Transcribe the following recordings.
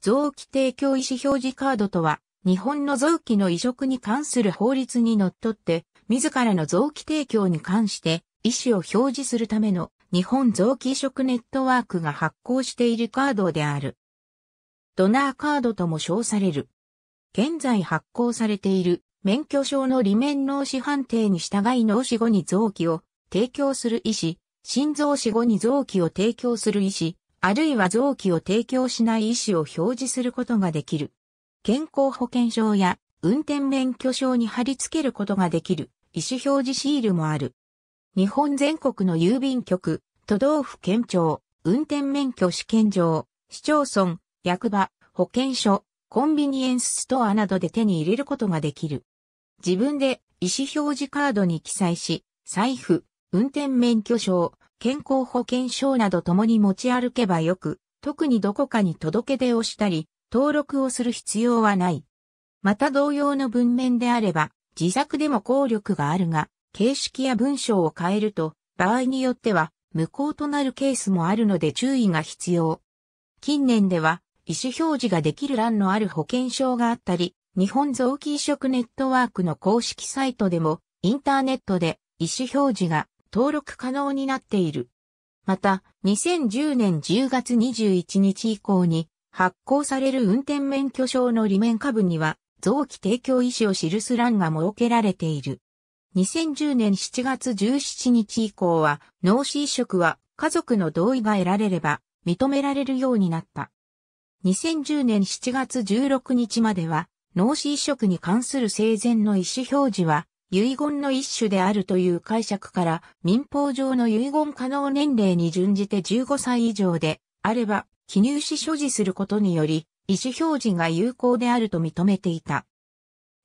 臓器提供意思表示カードとは、日本の臓器の移植に関する法律にのっとって、自らの臓器提供に関して意思を表示するための日本臓器移植ネットワークが発行しているカードである。ドナーカードとも称される。現在発行されている免許証の利面脳死判定に従い脳死後に臓器を提供する医師、心臓死後に臓器を提供する医師、あるいは臓器を提供しない意思を表示することができる。健康保険証や運転免許証に貼り付けることができる意思表示シールもある。日本全国の郵便局、都道府県庁、運転免許試験場、市町村、役場、保健所、コンビニエンスストアなどで手に入れることができる。自分で意思表示カードに記載し、財布、運転免許証、健康保険証など共に持ち歩けばよく、特にどこかに届け出をしたり、登録をする必要はない。また同様の文面であれば、自作でも効力があるが、形式や文章を変えると、場合によっては無効となるケースもあるので注意が必要。近年では、意思表示ができる欄のある保険証があったり、日本臓器移植ネットワークの公式サイトでも、インターネットで意思表示が登録可能になっている。また、2010年10月21日以降に発行される運転免許証の裏面下部には、臓器提供意思を記す欄が設けられている。2010年7月17日以降は、脳死移植は家族の同意が得られれば認められるようになった。2010年7月16日までは、脳死移植に関する生前の意思表示は遺言の一種であるという解釈から民法上の遺言可能年齢に準じて15歳以上であれば記入し所持することにより意思表示が有効であると認めていた。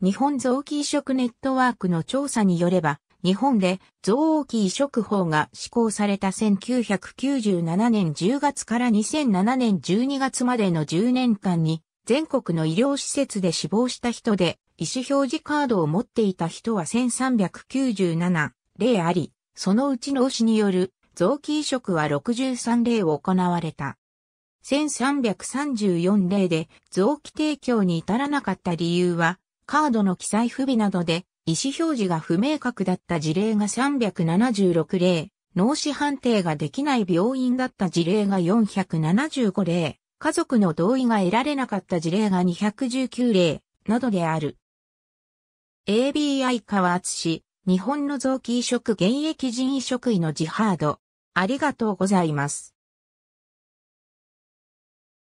日本臓器移植ネットワークの調査によれば日本で臓器移植法が施行された1997年10月から2007年12月までの10年間に全国の医療施設で死亡した人で意思表示カードを持っていた人は1397例あり、そのうち脳死による臓器移植は63例を行われた。1334例で臓器提供に至らなかった理由は、カードの記載不備などで意思表示が不明確だった事例が376例、脳死判定ができない病院だった事例が475例、家族の同意が得られなかった事例が219例などである。ABI 川津市、日本の臓器移植現役人移植医のジハード。ありがとうございます。